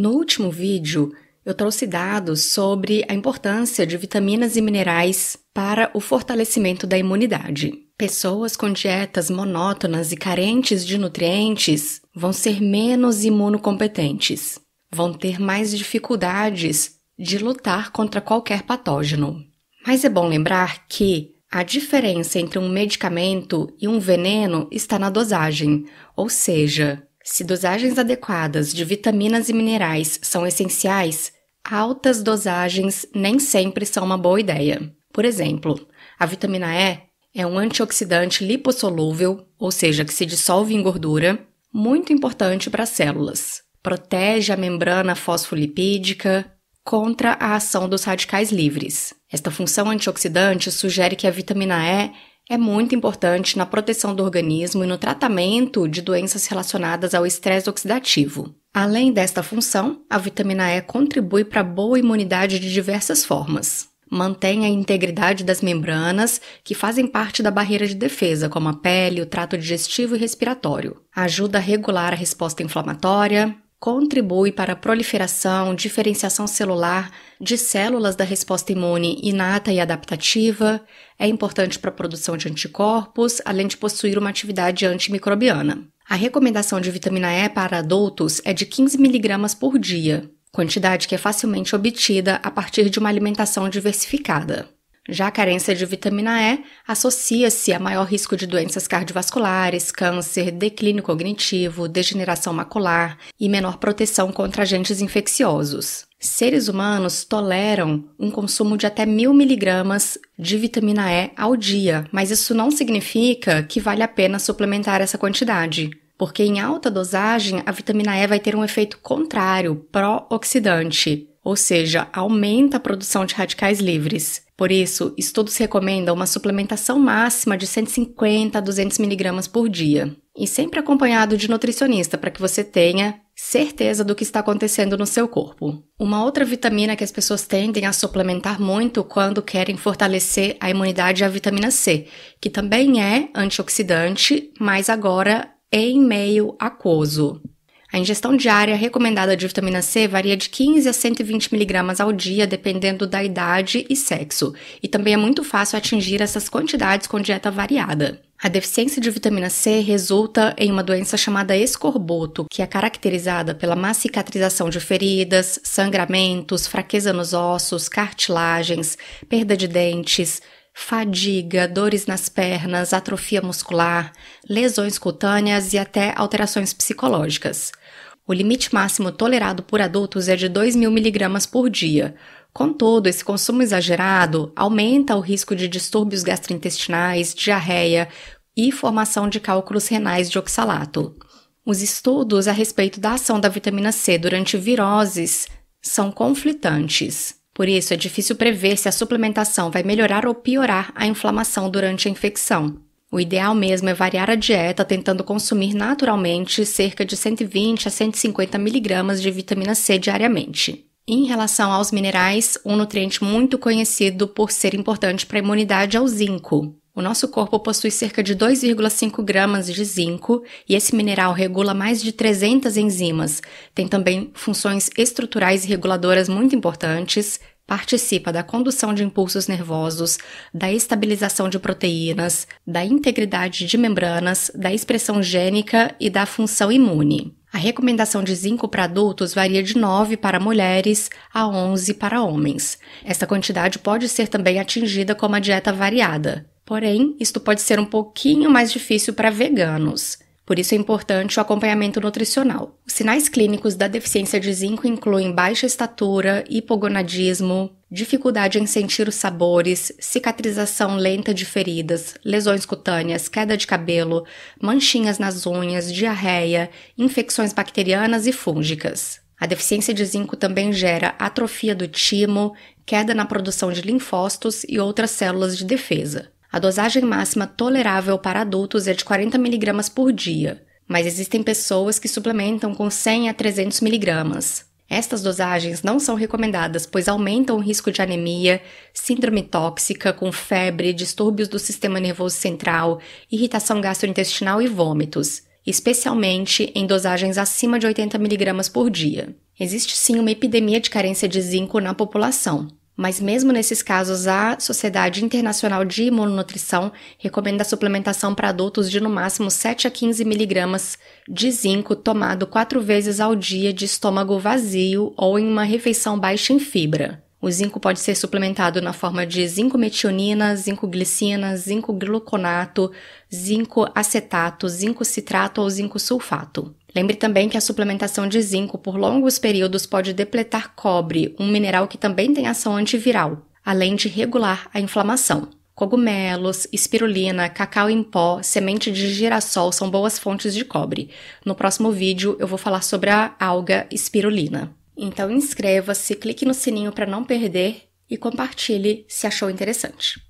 No último vídeo, eu trouxe dados sobre a importância de vitaminas e minerais para o fortalecimento da imunidade. Pessoas com dietas monótonas e carentes de nutrientes vão ser menos imunocompetentes, vão ter mais dificuldades de lutar contra qualquer patógeno. Mas é bom lembrar que a diferença entre um medicamento e um veneno está na dosagem, ou seja, se dosagens adequadas de vitaminas e minerais são essenciais, altas dosagens nem sempre são uma boa ideia. Por exemplo, a vitamina E é um antioxidante lipossolúvel, ou seja, que se dissolve em gordura, muito importante para as células. Protege a membrana fosfolipídica contra a ação dos radicais livres. Esta função antioxidante sugere que a vitamina E é muito importante na proteção do organismo e no tratamento de doenças relacionadas ao estresse oxidativo. Além desta função, a vitamina E contribui para boa imunidade de diversas formas. Mantém a integridade das membranas, que fazem parte da barreira de defesa, como a pele, o trato digestivo e respiratório. Ajuda a regular a resposta inflamatória, contribui para a proliferação, diferenciação celular de células da resposta imune inata e adaptativa, é importante para a produção de anticorpos, além de possuir uma atividade antimicrobiana. A recomendação de vitamina E para adultos é de 15mg por dia, quantidade que é facilmente obtida a partir de uma alimentação diversificada. Já a carência de vitamina E associa-se a maior risco de doenças cardiovasculares, câncer, declínio cognitivo, degeneração macular e menor proteção contra agentes infecciosos. Seres humanos toleram um consumo de até mil miligramas de vitamina E ao dia, mas isso não significa que vale a pena suplementar essa quantidade porque em alta dosagem a vitamina E vai ter um efeito contrário, pró-oxidante, ou seja, aumenta a produção de radicais livres. Por isso, estudos recomendam uma suplementação máxima de 150 a 200 miligramas por dia e sempre acompanhado de nutricionista para que você tenha certeza do que está acontecendo no seu corpo. Uma outra vitamina que as pessoas tendem a suplementar muito quando querem fortalecer a imunidade é a vitamina C, que também é antioxidante, mas agora em meio aquoso. A ingestão diária recomendada de vitamina C varia de 15 a 120 miligramas ao dia, dependendo da idade e sexo, e também é muito fácil atingir essas quantidades com dieta variada. A deficiência de vitamina C resulta em uma doença chamada escorbuto, que é caracterizada pela má cicatrização de feridas, sangramentos, fraqueza nos ossos, cartilagens, perda de dentes, fadiga, dores nas pernas, atrofia muscular, lesões cutâneas e até alterações psicológicas. O limite máximo tolerado por adultos é de 2.000 miligramas por dia. Contudo, esse consumo exagerado aumenta o risco de distúrbios gastrointestinais, diarreia e formação de cálculos renais de oxalato. Os estudos a respeito da ação da vitamina C durante viroses são conflitantes. Por isso, é difícil prever se a suplementação vai melhorar ou piorar a inflamação durante a infecção. O ideal mesmo é variar a dieta, tentando consumir naturalmente cerca de 120 a 150 miligramas de vitamina C diariamente. Em relação aos minerais, um nutriente muito conhecido por ser importante para a imunidade é o zinco. O nosso corpo possui cerca de 2,5 gramas de zinco e esse mineral regula mais de 300 enzimas. Tem também funções estruturais e reguladoras muito importantes, participa da condução de impulsos nervosos, da estabilização de proteínas, da integridade de membranas, da expressão gênica e da função imune. A recomendação de zinco para adultos varia de 9 para mulheres a 11 para homens. Esta quantidade pode ser também atingida com uma dieta variada. Porém, isto pode ser um pouquinho mais difícil para veganos. Por isso é importante o acompanhamento nutricional. Os sinais clínicos da deficiência de zinco incluem baixa estatura, hipogonadismo, dificuldade em sentir os sabores, cicatrização lenta de feridas, lesões cutâneas, queda de cabelo, manchinhas nas unhas, diarreia, infecções bacterianas e fúngicas. A deficiência de zinco também gera atrofia do timo, queda na produção de linfócitos e outras células de defesa. A dosagem máxima tolerável para adultos é de 40 mg por dia, mas existem pessoas que suplementam com 100 a 300 mg. Estas dosagens não são recomendadas, pois aumentam o risco de anemia, síndrome tóxica, com febre, distúrbios do sistema nervoso central, irritação gastrointestinal e vômitos, especialmente em dosagens acima de 80 mg por dia. Existe sim uma epidemia de carência de zinco na população, mas mesmo nesses casos, a Sociedade Internacional de Imunonutrição recomenda a suplementação para adultos de no máximo 7 a 15 miligramas de zinco tomado quatro vezes ao dia de estômago vazio ou em uma refeição baixa em fibra. O zinco pode ser suplementado na forma de zinco metionina, zinco glicina, zinco gluconato, zinco acetato, zinco citrato ou zinco sulfato. Lembre também que a suplementação de zinco por longos períodos pode depletar cobre, um mineral que também tem ação antiviral, além de regular a inflamação. Cogumelos, espirulina, cacau em pó, semente de girassol são boas fontes de cobre. No próximo vídeo eu vou falar sobre a alga espirulina. Então inscreva-se, clique no sininho para não perder e compartilhe se achou interessante.